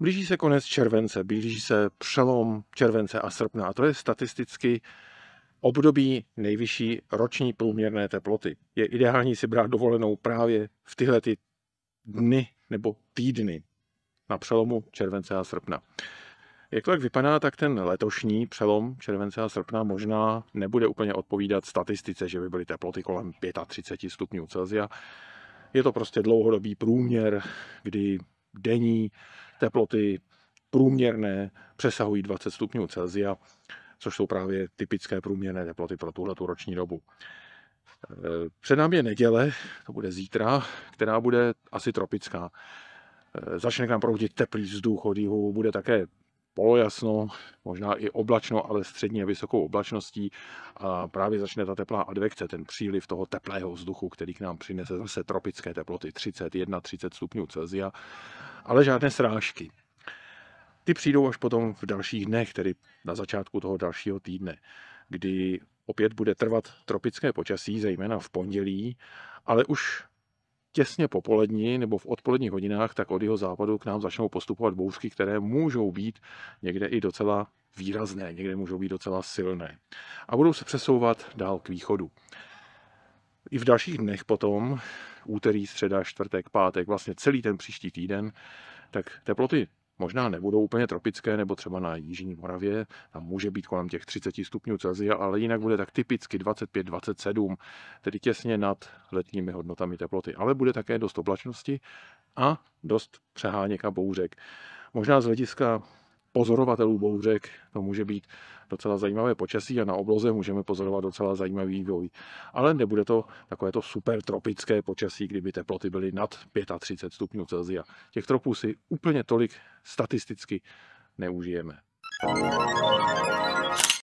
Blíží se konec července, blíží se přelom července a srpna a to je statisticky období nejvyšší roční průměrné teploty. Je ideální si brát dovolenou právě v tyhle ty dny nebo týdny na přelomu července a srpna. Jak to tak vypadá, tak ten letošní přelom července a srpna možná nebude úplně odpovídat statistice, že by byly teploty kolem 35 stupňů Celsia. Je to prostě dlouhodobý průměr, kdy denní teploty průměrné přesahují 20 stupňů Celsia, což jsou právě typické průměrné teploty pro tuhle roční dobu. E, před námi je neděle, to bude zítra, která bude asi tropická. E, začne k nám proudit teplý vzduch od jihu, bude také polojasno, možná i oblačno, ale střední a vysokou oblačností. A právě začne ta teplá advekce, ten příliv toho teplého vzduchu, který k nám přinese zase tropické teploty 31-30 stupňů Celsia, ale žádné srážky. Ty přijdou až potom v dalších dnech, tedy na začátku toho dalšího týdne, kdy opět bude trvat tropické počasí, zejména v pondělí, ale už těsně popolední nebo v odpoledních hodinách, tak od jeho západu k nám začnou postupovat bouřky, které můžou být někde i docela výrazné, někde můžou být docela silné. A budou se přesouvat dál k východu. I v dalších dnech potom, úterý, středa, čtvrtek, pátek, vlastně celý ten příští týden, tak teploty Možná nebudou úplně tropické, nebo třeba na Jižní Moravě, tam může být kolem těch 30 stupňů Celsia, ale jinak bude tak typicky 25-27, tedy těsně nad letními hodnotami teploty. Ale bude také dost oblačnosti a dost přeháněk a bouřek. Možná z hlediska pozorovatelů bouřek to může být docela zajímavé počasí a na obloze můžeme pozorovat docela zajímavý vývoj. Ale nebude to takové to super tropické počasí, kdyby teploty byly nad 35 stupňů Celsia. Těch tropů si úplně tolik statisticky neužijeme. Thank you.